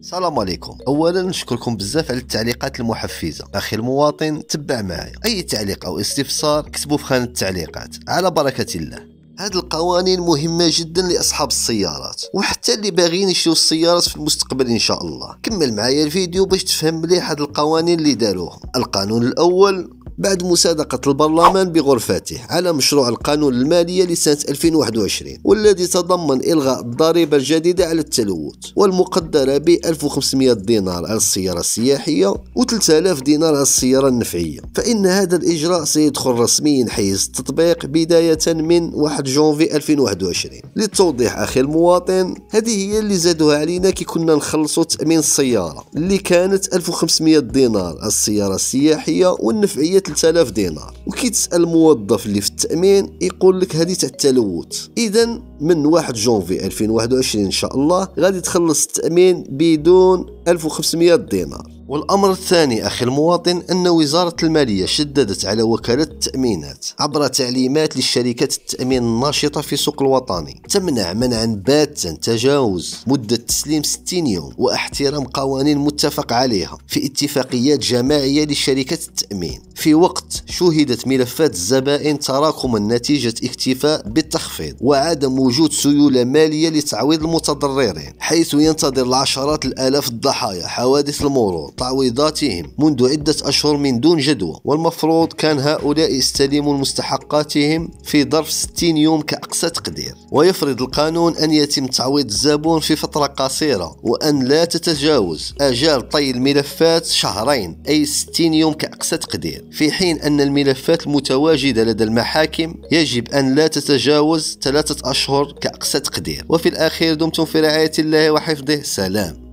السلام عليكم اولا نشكركم بزاف على التعليقات المحفزه اخي المواطن تبع معايا اي تعليق او استفسار كتبوه في خانه التعليقات على بركه الله هاد القوانين مهمة جدا لأصحاب السيارات وحتى اللي باغيين يشريو السيارات في المستقبل إن شاء الله كمل معايا الفيديو باش تفهم مليح هاد القوانين اللي داروهم القانون الأول بعد مسابقة البرلمان بغرفته على مشروع القانون المالية لسنة 2021 والذي تضمن إلغاء الضريبة الجديدة على التلوث والمقدرة ب 1500 دينار على السيارة السياحية و 3000 دينار على السيارة النفعية فإن هذا الإجراء سيدخل رسميا حيز التطبيق بداية من 1 جونفي 2021 للتوضيح أخي المواطن هذه هي اللي زادوها علينا كي كنا نخلصوا تأمين السيارة اللي كانت 1500 دينار على السيارة السياحية والنفعية 3000 دينار تسال الموظف اللي في التامين يقول لك هذه تاع التلوث اذا من 1 جونفي 2021 ان شاء الله غادي تخلص التامين بدون 1500 دينار والأمر الثاني أخي المواطن أن وزارة المالية شددت على وكالة التأمينات عبر تعليمات للشركات التأمين الناشطة في سوق الوطني تمنع منعا باتا تجاوز مدة تسليم 60 يوم واحترام قوانين متفق عليها في اتفاقيات جماعية لشركات التأمين في وقت شهدت ملفات الزبائن تراكما نتيجة اكتفاء بالتخفيض وعدم وجود سيولة مالية لتعويض المتضررين حيث ينتظر العشرات الآلاف الضحايا حوادث المرور تعويضاتهم منذ عدة أشهر من دون جدوى والمفروض كان هؤلاء يستلموا مستحقاتهم في ظرف 60 يوم كأقصى تقدير ويفرض القانون أن يتم تعويض الزبون في فترة قصيرة وأن لا تتجاوز أجال طي الملفات شهرين أي 60 يوم كأقصى تقدير في حين أن الملفات المتواجدة لدى المحاكم يجب أن لا تتجاوز ثلاثة أشهر كأقصى تقدير وفي الأخير دمتم في رعاية الله وحفظه سلام